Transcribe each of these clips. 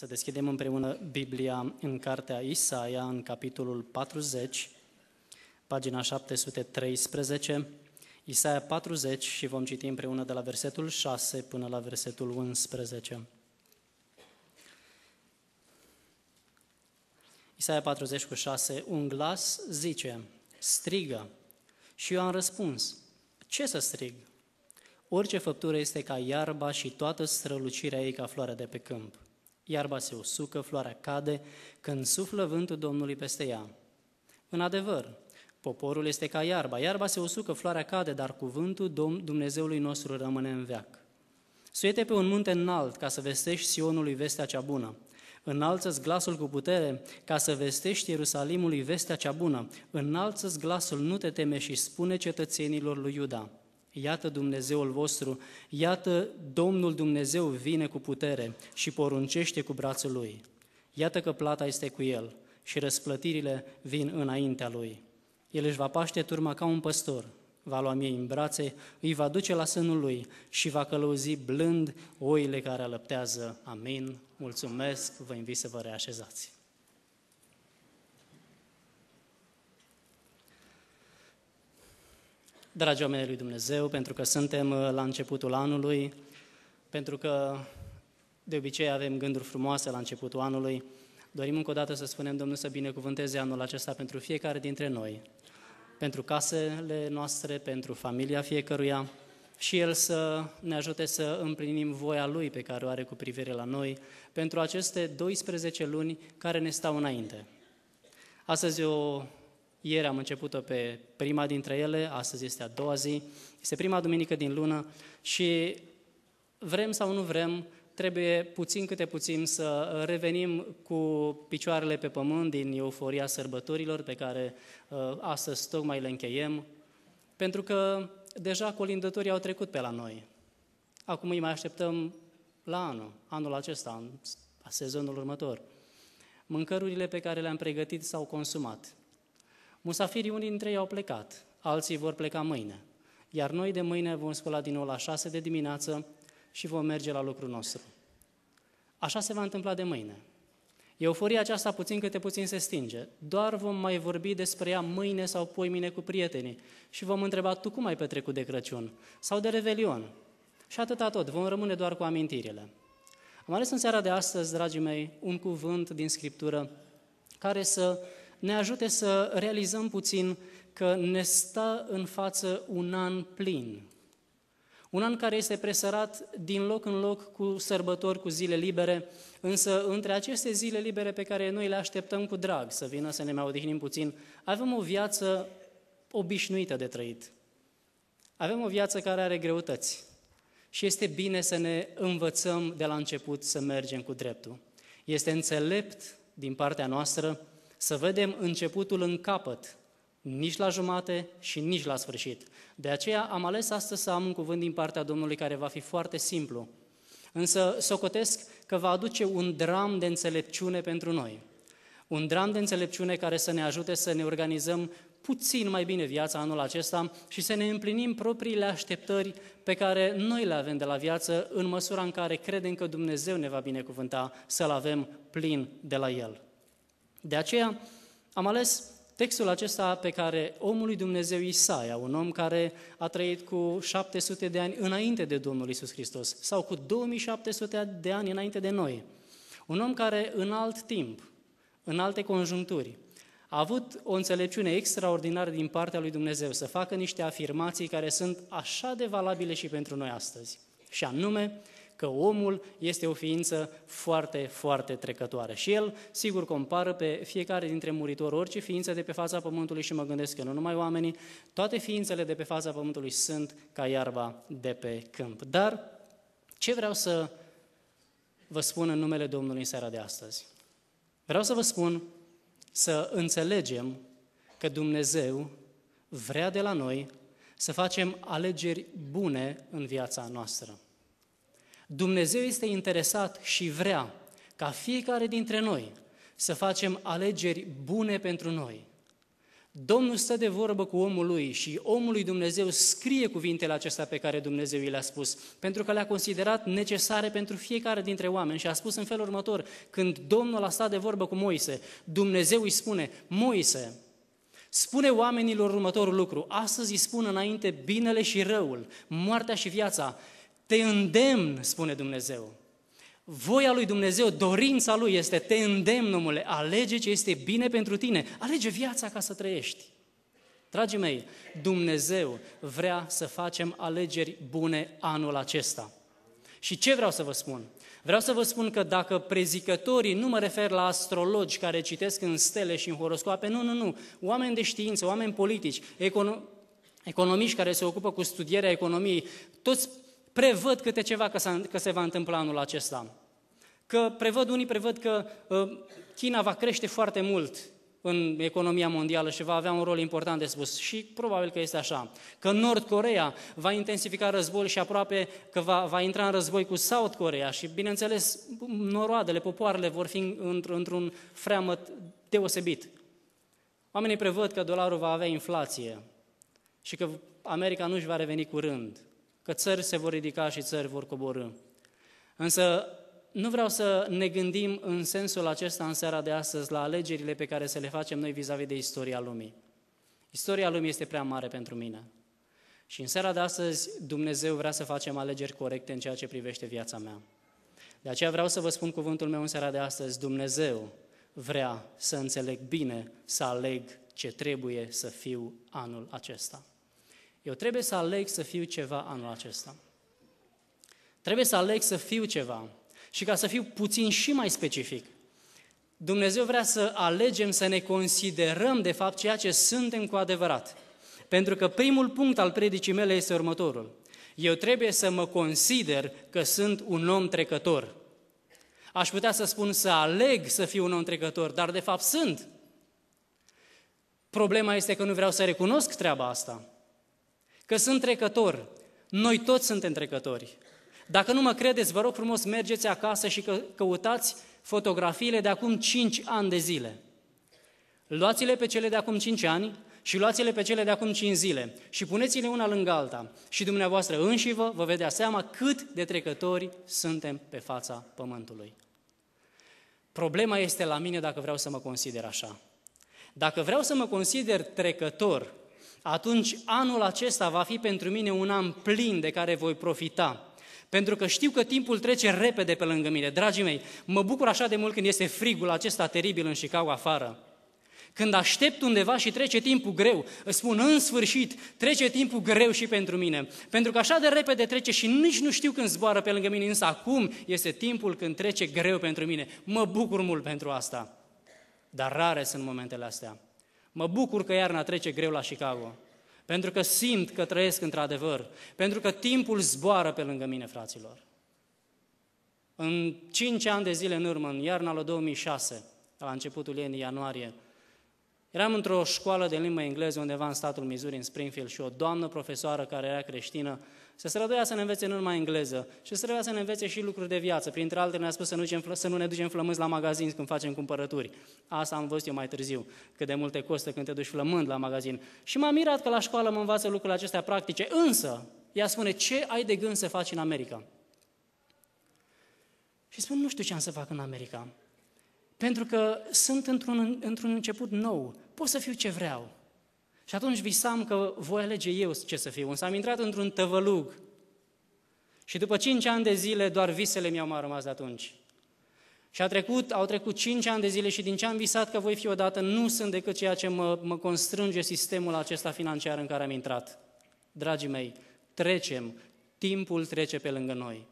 Să deschidem împreună Biblia în cartea Isaia, în capitolul 40, pagina 713, Isaia 40 și vom citi împreună de la versetul 6 până la versetul 11. Isaia 40 cu 6, un glas zice, strigă. Și eu am răspuns, ce să strig? Orice făptură este ca iarba și toată strălucirea ei ca floarea de pe câmp. Iarba se usucă, floarea cade, când suflă vântul Domnului peste ea. În adevăr, poporul este ca iarba. Iarba se usucă, floarea cade, dar cuvântul Domn- Dumnezeului nostru rămâne în veac. Suiete pe un munte înalt ca să vestești Sionului vestea cea bună. Înalță-ți glasul cu putere ca să vestești Ierusalimului vestea cea bună. Înalță-ți glasul, nu te teme și spune cetățenilor lui Iuda. Iată Dumnezeul vostru, iată Domnul Dumnezeu vine cu putere și poruncește cu brațul lui. Iată că plata este cu el și răsplătirile vin înaintea lui. El își va paște turma ca un păstor, va lua miei în brațe, îi va duce la sânul lui și va călăuzi blând oile care alăptează. Amin. Mulțumesc, vă invit să vă reașezați. dragi oameni lui Dumnezeu, pentru că suntem uh, la începutul anului, pentru că de obicei avem gânduri frumoase la începutul anului. Dorim încă o dată să spunem Domnul să binecuvânteze anul acesta pentru fiecare dintre noi, pentru casele noastre, pentru familia fiecăruia și El să ne ajute să împlinim voia Lui pe care o are cu privire la noi pentru aceste 12 luni care ne stau înainte. Astăzi o ieri am început-o pe prima dintre ele, astăzi este a doua zi, este prima duminică din lună și vrem sau nu vrem, trebuie puțin câte puțin să revenim cu picioarele pe pământ din euforia sărbătorilor pe care uh, astăzi tocmai le încheiem, pentru că deja colindătorii au trecut pe la noi. Acum îi mai așteptăm la anul, anul acesta, sezonul următor. Mâncărurile pe care le-am pregătit s-au consumat. Musafirii unii dintre ei au plecat, alții vor pleca mâine, iar noi de mâine vom spăla din nou la șase de dimineață și vom merge la lucrul nostru. Așa se va întâmpla de mâine. Euforia aceasta puțin câte puțin se stinge. Doar vom mai vorbi despre ea mâine sau mine cu prietenii și vom întreba tu cum ai petrecut de Crăciun sau de Revelion. Și atâta tot, vom rămâne doar cu amintirile. Am ales în seara de astăzi, dragii mei, un cuvânt din Scriptură care să ne ajute să realizăm puțin că ne stă în față un an plin. Un an care este presărat din loc în loc cu sărbători, cu zile libere, însă între aceste zile libere pe care noi le așteptăm cu drag să vină să ne mai odihnim puțin, avem o viață obișnuită de trăit. Avem o viață care are greutăți și este bine să ne învățăm de la început să mergem cu dreptul. Este înțelept din partea noastră să vedem începutul în capăt, nici la jumate și nici la sfârșit. De aceea am ales astăzi să am un cuvânt din partea Domnului care va fi foarte simplu, însă socotesc că va aduce un dram de înțelepciune pentru noi. Un dram de înțelepciune care să ne ajute să ne organizăm puțin mai bine viața anul acesta și să ne împlinim propriile așteptări pe care noi le avem de la viață în măsura în care credem că Dumnezeu ne va binecuvânta să-L avem plin de la El. De aceea am ales textul acesta pe care omul lui Dumnezeu Isaia, un om care a trăit cu 700 de ani înainte de Domnul Isus Hristos, sau cu 2700 de ani înainte de noi, un om care în alt timp, în alte conjuncturi, a avut o înțelepciune extraordinară din partea lui Dumnezeu să facă niște afirmații care sunt așa de valabile și pentru noi astăzi. Și anume, că omul este o ființă foarte, foarte trecătoare. Și el, sigur, compară pe fiecare dintre muritori, orice ființă de pe fața pământului și mă gândesc că nu numai oamenii, toate ființele de pe fața pământului sunt ca iarba de pe câmp. Dar ce vreau să vă spun în numele Domnului în seara de astăzi? Vreau să vă spun să înțelegem că Dumnezeu vrea de la noi să facem alegeri bune în viața noastră. Dumnezeu este interesat și vrea ca fiecare dintre noi să facem alegeri bune pentru noi. Domnul stă de vorbă cu omul lui și omul lui Dumnezeu scrie cuvintele acestea pe care Dumnezeu i le-a spus, pentru că le-a considerat necesare pentru fiecare dintre oameni și a spus în felul următor, când Domnul a stat de vorbă cu Moise, Dumnezeu îi spune, Moise, spune oamenilor următorul lucru, astăzi îi spun înainte binele și răul, moartea și viața, te îndemn, spune Dumnezeu. Voia lui Dumnezeu, dorința lui este, te îndemn, omule, alege ce este bine pentru tine, alege viața ca să trăiești. Dragii mei, Dumnezeu vrea să facem alegeri bune anul acesta. Și ce vreau să vă spun? Vreau să vă spun că dacă prezicătorii, nu mă refer la astrologi care citesc în stele și în horoscoape, nu, nu, nu, oameni de știință, oameni politici, econo- economiști care se ocupă cu studierea economiei, toți prevăd câte ceva că, că se va întâmpla anul acesta. Că prevăd, unii prevăd că ă, China va crește foarte mult în economia mondială și va avea un rol important de spus. Și probabil că este așa. Că Nord Corea va intensifica războiul și aproape că va, va intra în război cu South Corea și, bineînțeles, noroadele, popoarele vor fi într- într-un freamăt deosebit. Oamenii prevăd că dolarul va avea inflație și că America nu își va reveni curând că țări se vor ridica și țări vor coborâ. Însă nu vreau să ne gândim în sensul acesta în seara de astăzi la alegerile pe care să le facem noi vis-a-vis de istoria lumii. Istoria lumii este prea mare pentru mine. Și în seara de astăzi Dumnezeu vrea să facem alegeri corecte în ceea ce privește viața mea. De aceea vreau să vă spun cuvântul meu în seara de astăzi, Dumnezeu vrea să înțeleg bine, să aleg ce trebuie să fiu anul acesta. Eu trebuie să aleg să fiu ceva anul acesta. Trebuie să aleg să fiu ceva. Și ca să fiu puțin și mai specific, Dumnezeu vrea să alegem să ne considerăm de fapt ceea ce suntem cu adevărat. Pentru că primul punct al predicii mele este următorul. Eu trebuie să mă consider că sunt un om trecător. Aș putea să spun să aleg să fiu un om trecător, dar de fapt sunt. Problema este că nu vreau să recunosc treaba asta că sunt trecător. Noi toți suntem trecători. Dacă nu mă credeți, vă rog frumos, mergeți acasă și căutați fotografiile de acum 5 ani de zile. Luați-le pe cele de acum 5 ani și luați-le pe cele de acum 5 zile și puneți-le una lângă alta și dumneavoastră înși vă, vă vedea seama cât de trecători suntem pe fața pământului. Problema este la mine dacă vreau să mă consider așa. Dacă vreau să mă consider trecător atunci anul acesta va fi pentru mine un an plin de care voi profita. Pentru că știu că timpul trece repede pe lângă mine. Dragii mei, mă bucur așa de mult când este frigul acesta teribil în Chicago afară. Când aștept undeva și trece timpul greu, îți spun în sfârșit, trece timpul greu și pentru mine. Pentru că așa de repede trece și nici nu știu când zboară pe lângă mine, însă acum este timpul când trece greu pentru mine. Mă bucur mult pentru asta. Dar rare sunt momentele astea. Mă bucur că iarna trece greu la Chicago, pentru că simt că trăiesc într-adevăr, pentru că timpul zboară pe lângă mine, fraților. În cinci ani de zile în urmă, în iarna lui 2006, la începutul ei în ianuarie, eram într-o școală de limbă engleză undeva în statul Missouri, în Springfield, și o doamnă profesoară care era creștină se străduia să ne învețe nu numai engleză, și se străduia să ne învețe și lucruri de viață. Printre altele ne-a spus să nu, să nu ne ducem flămânzi la magazin când facem cumpărături. Asta am văzut eu mai târziu, cât de multe costă când te duci flămând la magazin. Și m-am mirat că la școală mă învață lucrurile acestea practice, însă ea spune, ce ai de gând să faci în America? Și spun, nu știu ce am să fac în America. Pentru că sunt într-un, într-un început nou. Pot să fiu ce vreau. Și atunci visam că voi alege eu ce să fiu. Însă am intrat într-un tăvălug. Și după cinci ani de zile, doar visele mi-au mai rămas de atunci. Și a trecut, au trecut cinci ani de zile și din ce am visat că voi fi odată, nu sunt decât ceea ce mă, mă constrânge sistemul acesta financiar în care am intrat. Dragii mei, trecem, timpul trece pe lângă noi.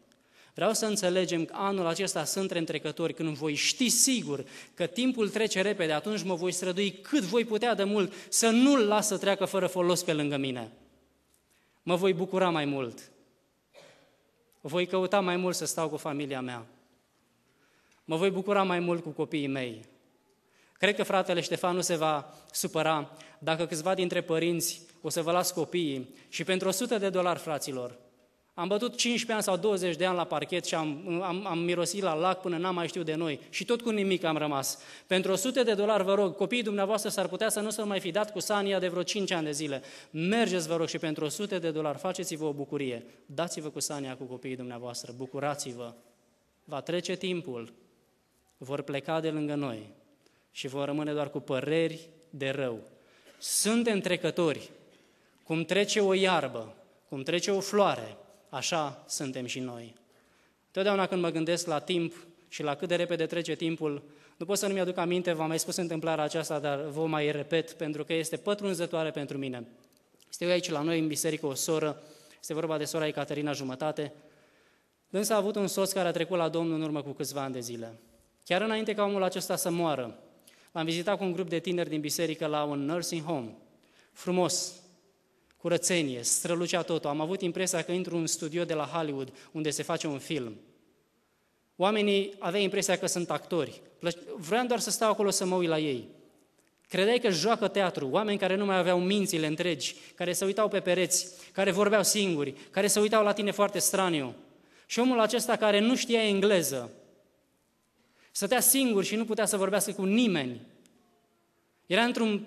Vreau să înțelegem că anul acesta sunt întrecători, când voi ști sigur că timpul trece repede, atunci mă voi strădui cât voi putea de mult să nu-l las să treacă fără folos pe lângă mine. Mă voi bucura mai mult. Voi căuta mai mult să stau cu familia mea. Mă voi bucura mai mult cu copiii mei. Cred că fratele Ștefan nu se va supăra dacă câțiva dintre părinți o să vă las copiii și pentru 100 de dolari, fraților, am bătut 15 ani sau 20 de ani la parchet și am, am, am mirosit la lac până n-am mai știut de noi. Și tot cu nimic am rămas. Pentru 100 de dolari, vă rog, copiii dumneavoastră s-ar putea să nu s-au mai fi dat cu Sania de vreo 5 ani de zile. Mergeți, vă rog, și pentru 100 de dolari faceți-vă o bucurie. Dați-vă cu Sania cu copiii dumneavoastră, bucurați-vă. Va trece timpul, vor pleca de lângă noi și vor rămâne doar cu păreri de rău. Suntem trecători, cum trece o iarbă, cum trece o floare, Așa suntem și noi. Totdeauna când mă gândesc la timp și la cât de repede trece timpul, nu pot să nu-mi aduc aminte, v-am mai spus întâmplarea aceasta, dar vă mai repet, pentru că este pătrunzătoare pentru mine. Este aici la noi în biserică o soră, este vorba de sora Ecaterina Jumătate, Dânsa a avut un soț care a trecut la Domnul în urmă cu câțiva ani de zile. Chiar înainte ca omul acesta să moară, l-am vizitat cu un grup de tineri din biserică la un nursing home. Frumos, curățenie, strălucea totul. Am avut impresia că intru în studio de la Hollywood, unde se face un film. Oamenii aveau impresia că sunt actori. Vreau doar să stau acolo să mă uit la ei. Credeai că joacă teatru, oameni care nu mai aveau mințile întregi, care se uitau pe pereți, care vorbeau singuri, care se uitau la tine foarte straniu. Și omul acesta care nu știa engleză, stătea singur și nu putea să vorbească cu nimeni, era într-un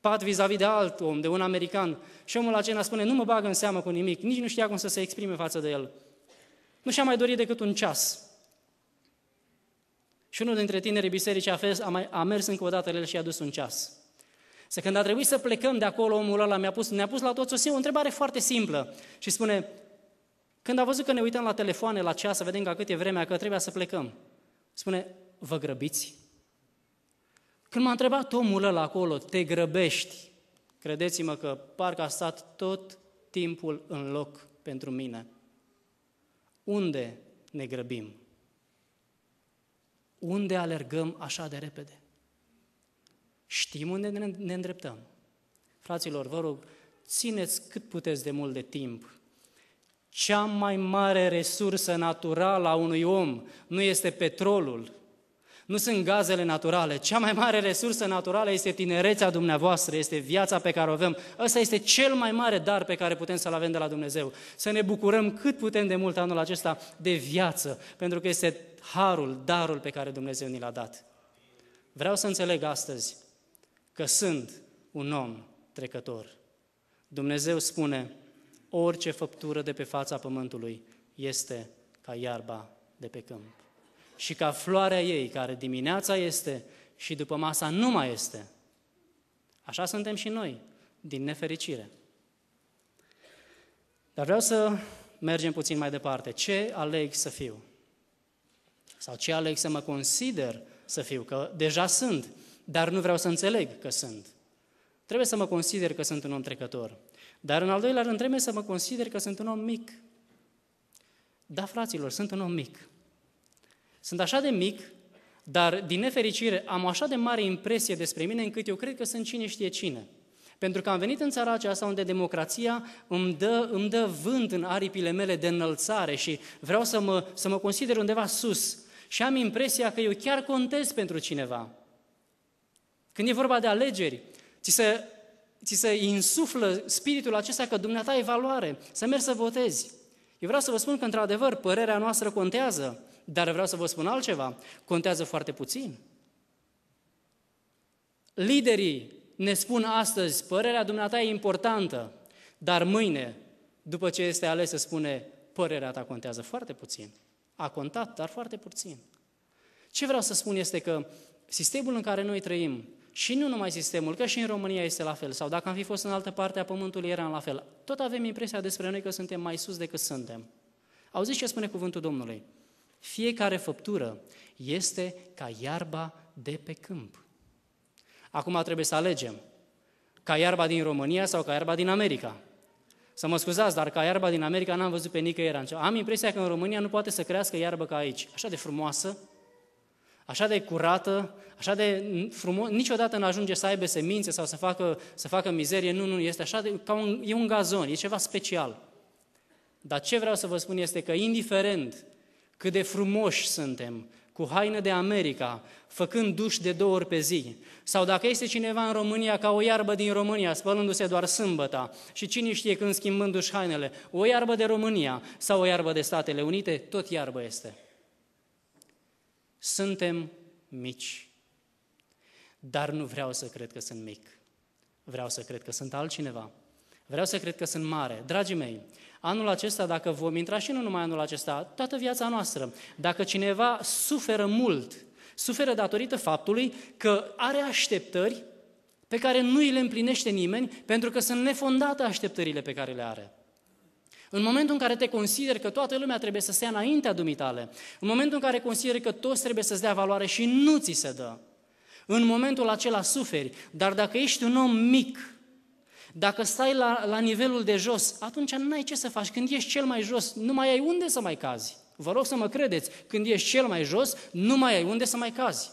pat vis-a-vis de alt om, de un american. Și omul acela spune, nu mă bag în seamă cu nimic, nici nu știa cum să se exprime față de el. Nu și-a mai dorit decât un ceas. Și unul dintre tinerii bisericii a, fes, a, mai, a mers încă o dată el și a dus un ceas. Să când a trebuit să plecăm de acolo, omul ăla mi-a pus, ne-a pus la toți o, o întrebare foarte simplă și spune, când a văzut că ne uităm la telefoane, la ceas, să vedem că cât e vremea, că trebuia să plecăm, spune, vă grăbiți? Când m-a întrebat omul ăla acolo, te grăbești, credeți-mă că parcă a stat tot timpul în loc pentru mine. Unde ne grăbim? Unde alergăm așa de repede? Știm unde ne îndreptăm. Fraților, vă rog, țineți cât puteți de mult de timp. Cea mai mare resursă naturală a unui om nu este petrolul, nu sunt gazele naturale. Cea mai mare resursă naturală este tinerețea dumneavoastră, este viața pe care o avem. Ăsta este cel mai mare dar pe care putem să-l avem de la Dumnezeu. Să ne bucurăm cât putem de mult anul acesta de viață, pentru că este harul, darul pe care Dumnezeu ni l-a dat. Vreau să înțeleg astăzi că sunt un om trecător. Dumnezeu spune, orice făptură de pe fața pământului este ca iarba de pe câmp și ca floarea ei, care dimineața este și după masa nu mai este. Așa suntem și noi, din nefericire. Dar vreau să mergem puțin mai departe. Ce aleg să fiu? Sau ce aleg să mă consider să fiu? Că deja sunt, dar nu vreau să înțeleg că sunt. Trebuie să mă consider că sunt un om trecător. Dar în al doilea rând trebuie să mă consider că sunt un om mic. Da, fraților, sunt un om mic. Sunt așa de mic, dar din nefericire am așa de mare impresie despre mine încât eu cred că sunt cine știe cine. Pentru că am venit în țara aceasta unde democrația îmi dă, îmi dă vânt în aripile mele de înălțare și vreau să mă, să mă consider undeva sus. Și am impresia că eu chiar contez pentru cineva. Când e vorba de alegeri, ți se, ți se insuflă spiritul acesta că dumneata e valoare, să mergi să votezi. Eu vreau să vă spun că, într-adevăr, părerea noastră contează, dar vreau să vă spun altceva, contează foarte puțin. Liderii ne spun astăzi, părerea dumneata e importantă, dar mâine, după ce este ales, să spune, părerea ta contează foarte puțin. A contat, dar foarte puțin. Ce vreau să spun este că sistemul în care noi trăim, și nu numai sistemul, că și în România este la fel, sau dacă am fi fost în altă parte a pământului, eram la fel. Tot avem impresia despre noi că suntem mai sus decât suntem. Auziți ce spune cuvântul Domnului? Fiecare făptură este ca iarba de pe câmp. Acum trebuie să alegem ca iarba din România sau ca iarba din America. Să mă scuzați, dar ca iarba din America n-am văzut pe nicăieri. Am impresia că în România nu poate să crească iarbă ca aici. Așa de frumoasă, așa de curată, așa de frumos, niciodată nu ajunge să aibă semințe sau să facă, să facă mizerie, nu, nu, este așa de, ca un, e un gazon, e ceva special. Dar ce vreau să vă spun este că indiferent cât de frumoși suntem, cu haină de America, făcând duș de două ori pe zi. Sau dacă este cineva în România ca o iarbă din România, spălându-se doar sâmbăta și cine știe când schimbându-și hainele, o iarbă de România sau o iarbă de Statele Unite, tot iarbă este. Suntem mici, dar nu vreau să cred că sunt mic. Vreau să cred că sunt altcineva. Vreau să cred că sunt mare. Dragii mei, anul acesta, dacă vom intra și nu numai anul acesta, toată viața noastră, dacă cineva suferă mult, suferă datorită faptului că are așteptări pe care nu îi le împlinește nimeni, pentru că sunt nefondate așteptările pe care le are. În momentul în care te consideri că toată lumea trebuie să se ia înaintea dumitale, în momentul în care consideri că toți trebuie să-ți dea valoare și nu ți se dă, în momentul acela suferi, dar dacă ești un om mic, dacă stai la, la nivelul de jos, atunci nu ai ce să faci. Când ești cel mai jos, nu mai ai unde să mai cazi. Vă rog să mă credeți, când ești cel mai jos, nu mai ai unde să mai cazi.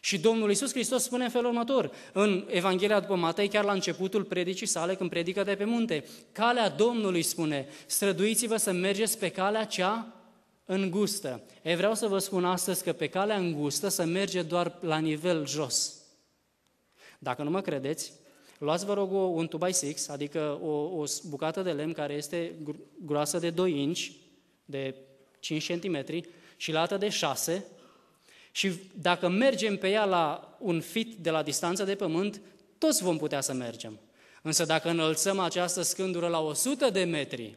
Și Domnul Iisus Hristos spune în felul următor, în Evanghelia după Matei, chiar la începutul predicii sale, când predică de pe munte, calea Domnului spune, străduiți-vă să mergeți pe calea cea îngustă. E, vreau să vă spun astăzi că pe calea îngustă să merge doar la nivel jos. Dacă nu mă credeți, Luați, vă rog, un 2x6, adică o, o bucată de lemn care este groasă de 2 inci, de 5 cm, și lată de 6, și dacă mergem pe ea la un fit de la distanță de pământ, toți vom putea să mergem. Însă dacă înălțăm această scândură la 100 de metri,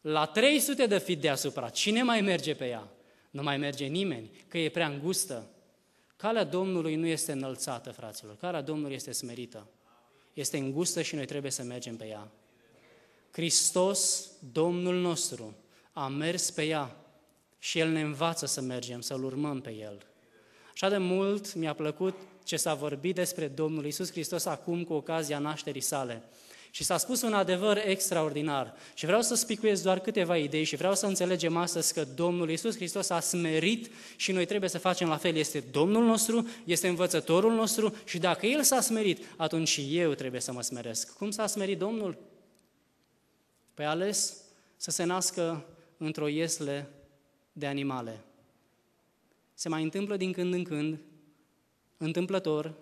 la 300 de fit deasupra, cine mai merge pe ea? Nu mai merge nimeni, că e prea îngustă. Calea Domnului nu este înălțată, fraților, calea Domnului este smerită este îngustă și noi trebuie să mergem pe ea. Hristos, Domnul nostru, a mers pe ea și El ne învață să mergem, să-L urmăm pe El. Așa de mult mi-a plăcut ce s-a vorbit despre Domnul Isus Hristos acum cu ocazia nașterii sale. Și s-a spus un adevăr extraordinar. Și vreau să spicuiesc doar câteva idei și vreau să înțelegem astăzi că Domnul Iisus Hristos a smerit și noi trebuie să facem la fel. Este Domnul nostru, este învățătorul nostru și dacă El s-a smerit, atunci și eu trebuie să mă smeresc. Cum s-a smerit Domnul? Păi ales să se nască într-o iesle de animale. Se mai întâmplă din când în când, întâmplător,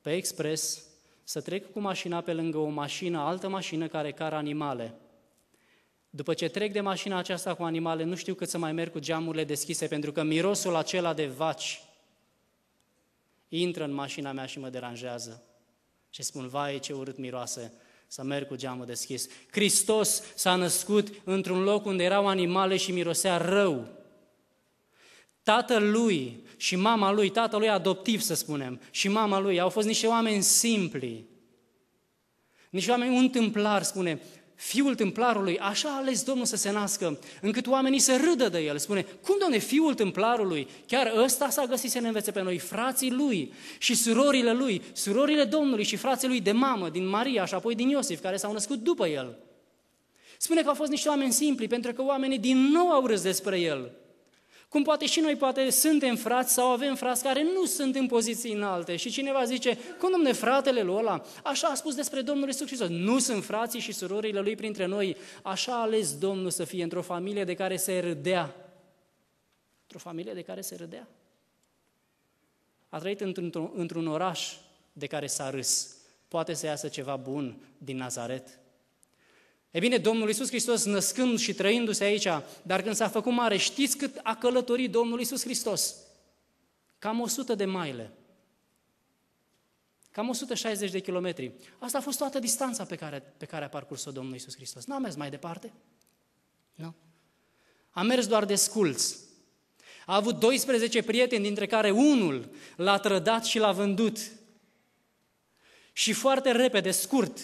pe expres, să trec cu mașina pe lângă o mașină, altă mașină care cară animale. După ce trec de mașina aceasta cu animale, nu știu cât să mai merg cu geamurile deschise, pentru că mirosul acela de vaci intră în mașina mea și mă deranjează. Și spun, vai, ce urât miroase să merg cu geamul deschis. Hristos s-a născut într-un loc unde erau animale și mirosea rău. Tatăl lui și mama lui, tatălui adoptiv, să spunem, și mama lui, au fost niște oameni simpli, niște oameni un tâmplar, spune, fiul tâmplarului, așa a ales Domnul să se nască, încât oamenii se râdă de el. Spune, cum, Doamne, fiul tâmplarului, chiar ăsta s-a găsit să ne învețe pe noi, frații lui și surorile lui, surorile Domnului și frații lui de mamă, din Maria și apoi din Iosif, care s-au născut după el. Spune că au fost niște oameni simpli, pentru că oamenii din nou au râs despre el. Cum poate și noi, poate suntem frați sau avem frați care nu sunt în poziții înalte și cineva zice, cum domne, fratele lui ăla, așa a spus despre Domnul Iisus Hristos, nu sunt frații și surorile lui printre noi, așa a ales Domnul să fie într-o familie de care se râdea. Într-o familie de care se râdea. A trăit într-un, într-un oraș de care s-a râs. Poate să iasă ceva bun din Nazaret. E bine, Domnul Iisus Hristos, născând și trăindu-se aici, dar când s-a făcut mare, știți cât a călătorit Domnul Iisus Hristos? Cam 100 de maile. Cam 160 de kilometri. Asta a fost toată distanța pe care, pe care a parcurs-o Domnul Iisus Hristos. N-a mers mai departe. Nu. A mers doar de sculți. A avut 12 prieteni, dintre care unul l-a trădat și l-a vândut. Și foarte repede, scurt,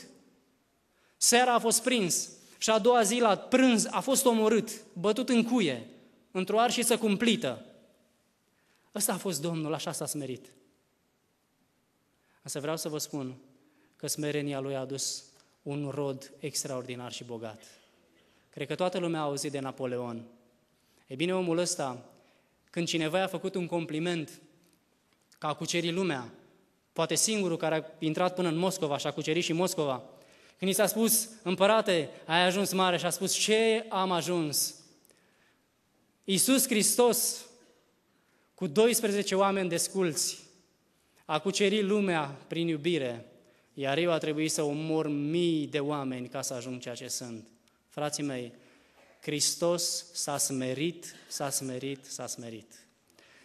Seara a fost prins și a doua zi la prânz a fost omorât, bătut în cuie, într-o arșiță cumplită. Ăsta a fost Domnul, așa s-a smerit. Însă vreau să vă spun că smerenia lui a adus un rod extraordinar și bogat. Cred că toată lumea a auzit de Napoleon. E bine, omul ăsta, când cineva i-a făcut un compliment că a cucerit lumea, poate singurul care a intrat până în Moscova și a cucerit și Moscova, când i s-a spus, împărate, ai ajuns mare și a spus, ce am ajuns? Iisus Hristos, cu 12 oameni desculți, a cucerit lumea prin iubire, iar eu a trebuit să omor mii de oameni ca să ajung ceea ce sunt. Frații mei, Hristos s-a smerit, s-a smerit, s-a smerit.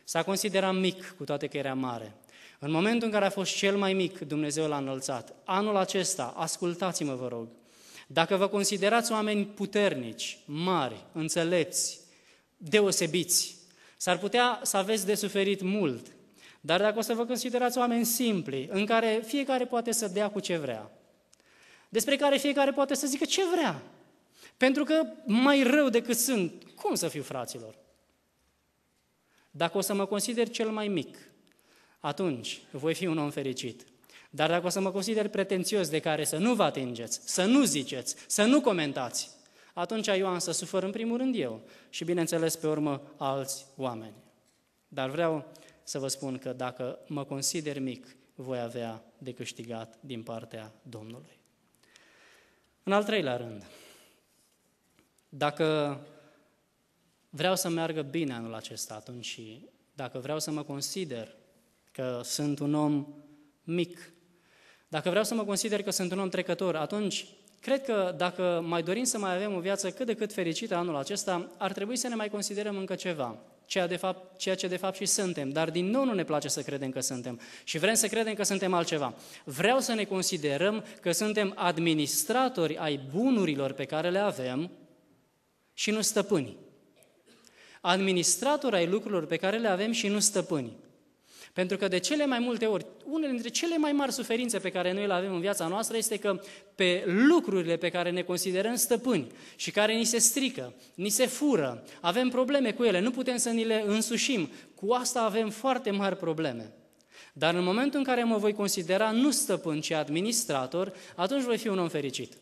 S-a considerat mic, cu toate că era mare. În momentul în care a fost cel mai mic, Dumnezeu l-a înălțat. Anul acesta, ascultați-mă, vă rog, dacă vă considerați oameni puternici, mari, înțelepți, deosebiți, s-ar putea să aveți de suferit mult, dar dacă o să vă considerați oameni simpli, în care fiecare poate să dea cu ce vrea, despre care fiecare poate să zică ce vrea, pentru că mai rău decât sunt, cum să fiu fraților? Dacă o să mă consider cel mai mic, atunci voi fi un om fericit. Dar dacă o să mă consider pretențios de care să nu vă atingeți, să nu ziceți, să nu comentați, atunci eu am să sufăr în primul rând eu și, bineînțeles, pe urmă, alți oameni. Dar vreau să vă spun că dacă mă consider mic, voi avea de câștigat din partea Domnului. În al treilea rând, dacă vreau să meargă bine anul acesta, atunci și dacă vreau să mă consider că sunt un om mic. Dacă vreau să mă consider că sunt un om trecător, atunci cred că dacă mai dorim să mai avem o viață cât de cât fericită anul acesta, ar trebui să ne mai considerăm încă ceva, ceea, de fapt, ceea ce de fapt și suntem. Dar din nou nu ne place să credem că suntem și vrem să credem că suntem altceva. Vreau să ne considerăm că suntem administratori ai bunurilor pe care le avem și nu stăpâni. Administratori ai lucrurilor pe care le avem și nu stăpâni. Pentru că de cele mai multe ori, unele dintre cele mai mari suferințe pe care noi le avem în viața noastră este că pe lucrurile pe care ne considerăm stăpâni și care ni se strică, ni se fură, avem probleme cu ele, nu putem să ni le însușim, cu asta avem foarte mari probleme. Dar în momentul în care mă voi considera nu stăpân, ci administrator, atunci voi fi un om fericit.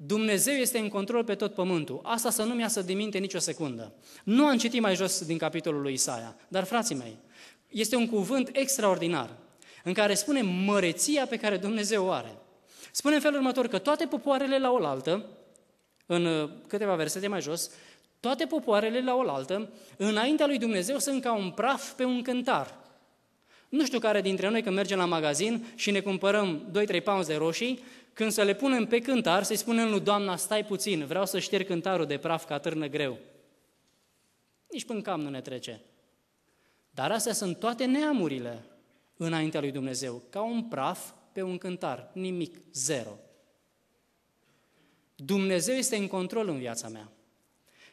Dumnezeu este în control pe tot pământul. Asta să nu-mi iasă din minte nicio secundă. Nu am citit mai jos din capitolul lui Isaia, dar frații mei, este un cuvânt extraordinar în care spune măreția pe care Dumnezeu o are. Spune în felul următor că toate popoarele la oaltă, în uh, câteva versete mai jos, toate popoarele la oaltă, înaintea lui Dumnezeu sunt ca un praf pe un cântar. Nu știu care dintre noi când mergem la magazin și ne cumpărăm 2-3 pounds de roșii, când să le punem pe cântar, să-i spunem lui Doamna, stai puțin, vreau să șterg cântarul de praf ca târnă greu. Nici până cam nu ne trece. Dar astea sunt toate neamurile înaintea lui Dumnezeu, ca un praf pe un cântar, nimic, zero. Dumnezeu este în control în viața mea.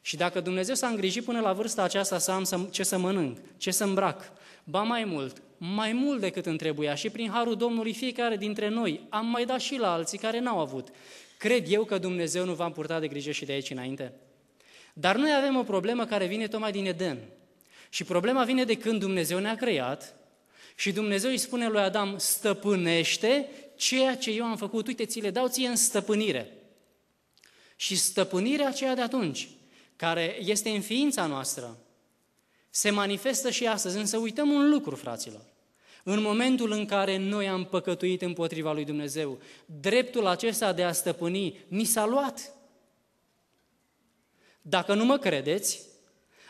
Și dacă Dumnezeu s-a îngrijit până la vârsta aceasta să am ce să mănânc, ce să îmbrac, Ba mai mult, mai mult decât îmi trebuia și prin harul Domnului fiecare dintre noi am mai dat și la alții care n-au avut. Cred eu că Dumnezeu nu va purta de grijă și de aici înainte. Dar noi avem o problemă care vine tocmai din Eden. Și problema vine de când Dumnezeu ne-a creat și Dumnezeu îi spune lui Adam, stăpânește ceea ce eu am făcut, uite, ți le dau ție în stăpânire. Și stăpânirea aceea de atunci, care este în ființa noastră, se manifestă și astăzi. Însă uităm un lucru, fraților. În momentul în care noi am păcătuit împotriva lui Dumnezeu, dreptul acesta de a stăpâni ni s-a luat. Dacă nu mă credeți,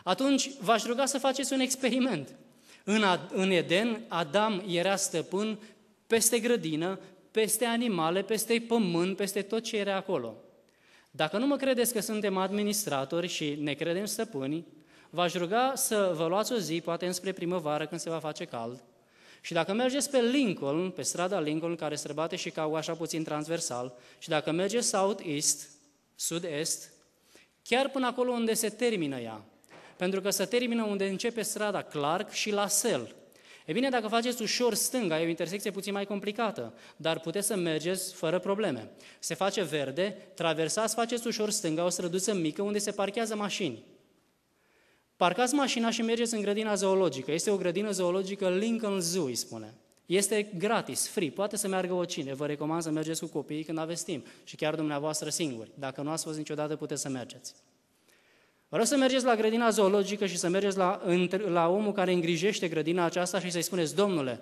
atunci v-aș ruga să faceți un experiment. În, Ad- în Eden, Adam era stăpân peste grădină, peste animale, peste pământ, peste tot ce era acolo. Dacă nu mă credeți că suntem administratori și ne credem stăpâni, v-aș ruga să vă luați o zi, poate înspre primăvară, când se va face cald, și dacă mergeți pe Lincoln, pe strada Lincoln, care străbate și cau așa puțin transversal, și dacă mergeți south-east, sud-est, chiar până acolo unde se termină ea, pentru că se termină unde începe strada Clark și la Sel. E bine, dacă faceți ușor stânga, e o intersecție puțin mai complicată, dar puteți să mergeți fără probleme. Se face verde, traversați, faceți ușor stânga, o străduță mică unde se parchează mașini. Parcați mașina și mergeți în grădina zoologică. Este o grădină zoologică Lincoln Zoo, îi spune. Este gratis, free, poate să meargă oricine. Vă recomand să mergeți cu copiii când aveți timp și chiar dumneavoastră singuri. Dacă nu ați fost niciodată, puteți să mergeți. Vreau să mergeți la grădina zoologică și să mergeți la, la omul care îngrijește grădina aceasta și să-i spuneți, domnule,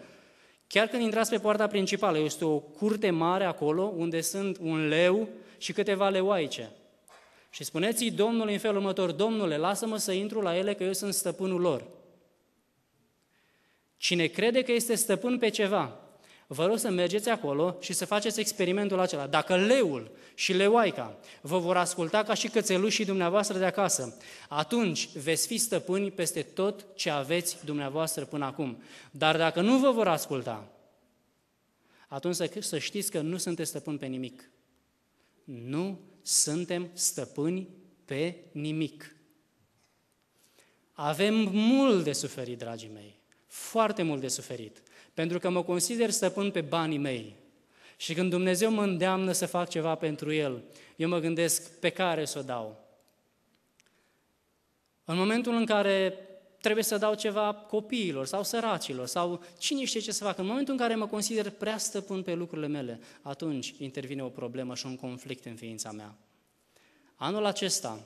chiar când intrați pe poarta principală, este o curte mare acolo unde sunt un leu și câteva leoaice. Și spuneți-i Domnului în felul următor, Domnule, lasă-mă să intru la ele că eu sunt stăpânul lor. Cine crede că este stăpân pe ceva, vă rog să mergeți acolo și să faceți experimentul acela. Dacă leul și leoaica vă vor asculta ca și cățelușii dumneavoastră de acasă, atunci veți fi stăpâni peste tot ce aveți dumneavoastră până acum. Dar dacă nu vă vor asculta, atunci să știți că nu sunteți stăpân pe nimic. Nu suntem stăpâni pe nimic. Avem mult de suferit, dragii mei, foarte mult de suferit, pentru că mă consider stăpân pe banii mei. Și când Dumnezeu mă îndeamnă să fac ceva pentru El, eu mă gândesc pe care să o dau. În momentul în care trebuie să dau ceva copiilor sau săracilor sau cine știe ce să fac. În momentul în care mă consider prea stăpân pe lucrurile mele, atunci intervine o problemă și un conflict în ființa mea. Anul acesta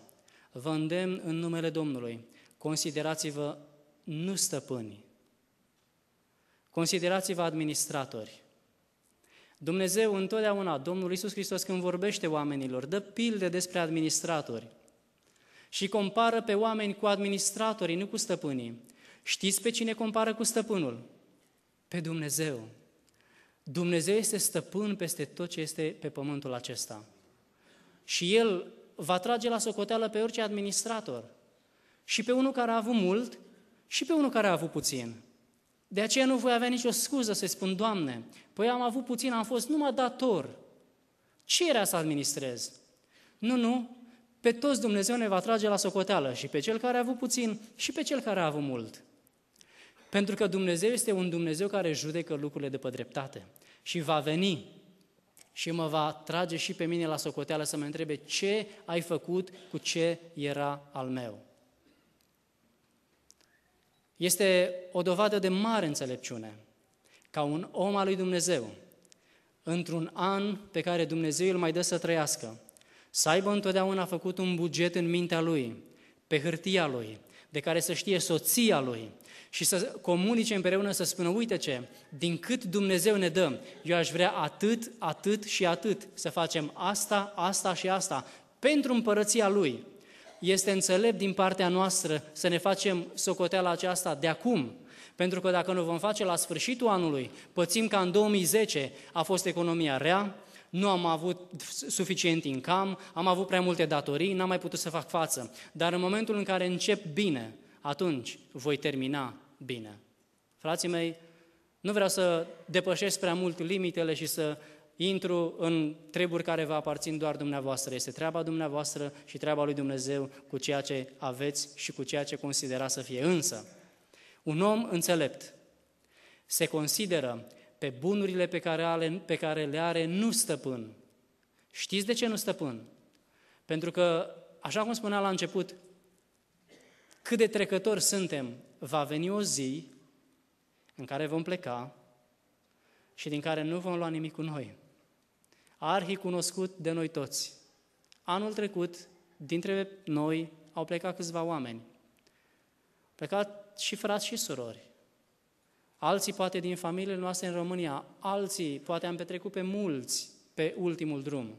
vă îndemn în numele Domnului, considerați-vă nu stăpâni, considerați-vă administratori. Dumnezeu întotdeauna, Domnul Isus Hristos când vorbește oamenilor, dă pilde despre administratori și compară pe oameni cu administratorii, nu cu stăpânii. Știți pe cine compară cu stăpânul? Pe Dumnezeu. Dumnezeu este stăpân peste tot ce este pe pământul acesta. Și El va trage la socoteală pe orice administrator. Și pe unul care a avut mult și pe unul care a avut puțin. De aceea nu voi avea nicio scuză să spun, Doamne, păi am avut puțin, am fost numai dator. Ce era să administrez? Nu, nu, pe toți Dumnezeu ne va trage la socoteală și pe cel care a avut puțin și pe cel care a avut mult. Pentru că Dumnezeu este un Dumnezeu care judecă lucrurile pe dreptate și va veni și mă va trage și pe mine la socoteală să mă întrebe ce ai făcut cu ce era al meu. Este o dovadă de mare înțelepciune ca un om al lui Dumnezeu, într-un an pe care Dumnezeu îl mai dă să trăiască, să aibă întotdeauna făcut un buget în mintea lui, pe hârtia lui, de care să știe soția lui și să comunice împreună, să spună, uite ce, din cât Dumnezeu ne dă, eu aș vrea atât, atât și atât să facem asta, asta și asta, pentru împărăția Lui. Este înțelept din partea noastră să ne facem socoteala aceasta de acum, pentru că dacă nu vom face la sfârșitul anului, pățim ca în 2010 a fost economia rea, nu am avut suficient incam, am avut prea multe datorii, n-am mai putut să fac față. Dar în momentul în care încep bine, atunci voi termina bine. Frații mei, nu vreau să depășesc prea mult limitele și să intru în treburi care vă aparțin doar dumneavoastră. Este treaba dumneavoastră și treaba lui Dumnezeu cu ceea ce aveți și cu ceea ce considera să fie. Însă, un om înțelept se consideră pe bunurile pe care, ale, pe care le are nu stăpân. Știți de ce nu stăpân? Pentru că, așa cum spunea la început, cât de trecători suntem, va veni o zi în care vom pleca și din care nu vom lua nimic cu noi. Arhi cunoscut de noi toți. Anul trecut, dintre noi, au plecat câțiva oameni. Plecat și frați și surori alții poate din familiile noastre în România, alții poate am petrecut pe mulți pe ultimul drum.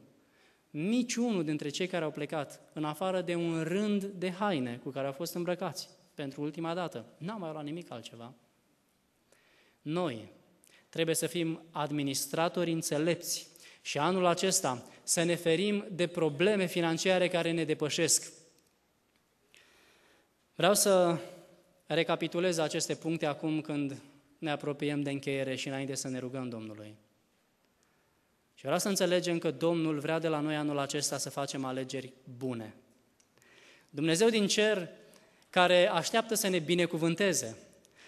Niciunul dintre cei care au plecat, în afară de un rând de haine cu care au fost îmbrăcați pentru ultima dată, n am mai luat nimic altceva. Noi trebuie să fim administratori înțelepți și anul acesta să ne ferim de probleme financiare care ne depășesc. Vreau să recapitulez aceste puncte acum când ne apropiem de încheiere și înainte să ne rugăm Domnului. Și vreau să înțelegem că Domnul vrea de la noi anul acesta să facem alegeri bune. Dumnezeu din cer care așteaptă să ne binecuvânteze.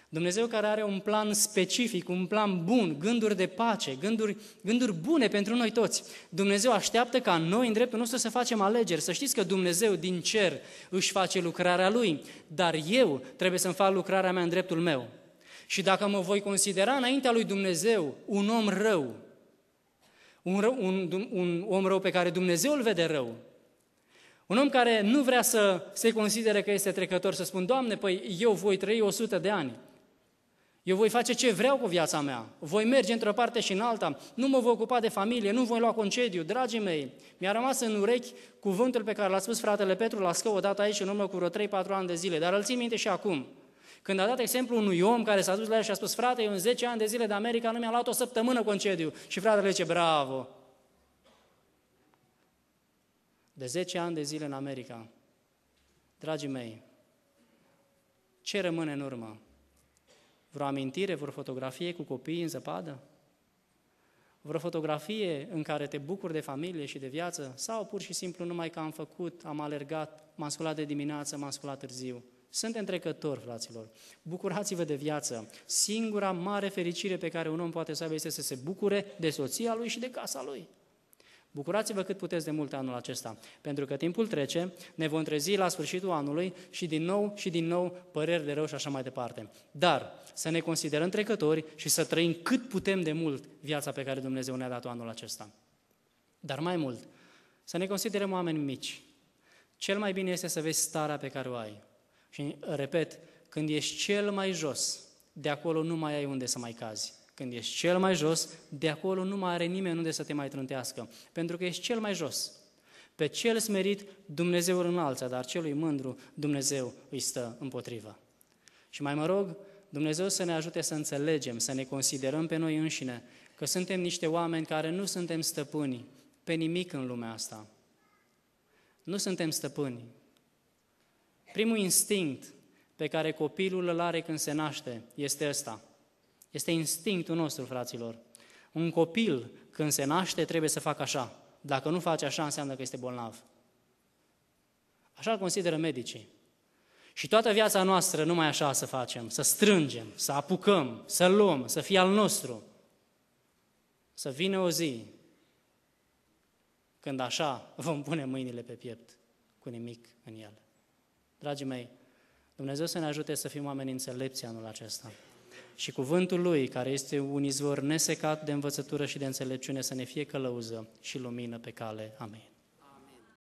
Dumnezeu care are un plan specific, un plan bun, gânduri de pace, gânduri, gânduri bune pentru noi toți. Dumnezeu așteaptă ca noi, în dreptul nostru, să facem alegeri. Să știți că Dumnezeu din cer își face lucrarea Lui, dar eu trebuie să-mi fac lucrarea mea în dreptul meu. Și dacă mă voi considera înaintea lui Dumnezeu un om rău, un, rău, un, un om rău pe care Dumnezeu îl vede rău, un om care nu vrea să se considere că este trecător, să spun, Doamne, păi eu voi trăi 100 de ani, eu voi face ce vreau cu viața mea, voi merge într-o parte și în alta, nu mă voi ocupa de familie, nu voi lua concediu, dragii mei. Mi-a rămas în urechi cuvântul pe care l-a spus fratele Petru la scău odată aici în urmă cu vreo 3-4 ani de zile, dar îl țin minte și acum. Când a dat exemplu unui om care s-a dus la el și a spus, frate, eu în 10 ani de zile de America nu mi-a luat o săptămână concediu. Și fratele zice, bravo! De 10 ani de zile în America, dragii mei, ce rămâne în urmă? Vreo amintire, vreo fotografie cu copii în zăpadă? Vreo fotografie în care te bucuri de familie și de viață? Sau pur și simplu numai că am făcut, am alergat, m-am sculat de dimineață, m-am sculat târziu? Suntem trecători, fraților. Bucurați-vă de viață. Singura mare fericire pe care un om poate să aibă este să se bucure de soția lui și de casa lui. Bucurați-vă cât puteți de mult anul acesta, pentru că timpul trece, ne vom trezi la sfârșitul anului și din nou și din nou păreri de rău și așa mai departe. Dar să ne considerăm trecători și să trăim cât putem de mult viața pe care Dumnezeu ne-a dat-o anul acesta. Dar mai mult, să ne considerăm oameni mici. Cel mai bine este să vezi starea pe care o ai, și, repet, când ești cel mai jos, de acolo nu mai ai unde să mai cazi. Când ești cel mai jos, de acolo nu mai are nimeni unde să te mai trântească. Pentru că ești cel mai jos. Pe cel smerit, Dumnezeu îl înalță, dar celui mândru, Dumnezeu îi stă împotriva. Și mai mă rog, Dumnezeu să ne ajute să înțelegem, să ne considerăm pe noi înșine, că suntem niște oameni care nu suntem stăpâni pe nimic în lumea asta. Nu suntem stăpâni Primul instinct pe care copilul îl are când se naște este ăsta. Este instinctul nostru, fraților. Un copil, când se naște, trebuie să facă așa. Dacă nu face așa, înseamnă că este bolnav. Așa consideră medicii. Și toată viața noastră numai așa să facem, să strângem, să apucăm, să luăm, să fie al nostru. Să vină o zi când așa vom pune mâinile pe piept cu nimic în ele. Dragii mei, Dumnezeu să ne ajute să fim oameni înțelepți anul acesta. Și cuvântul Lui, care este un izvor nesecat de învățătură și de înțelepciune, să ne fie călăuză și lumină pe cale. Amin.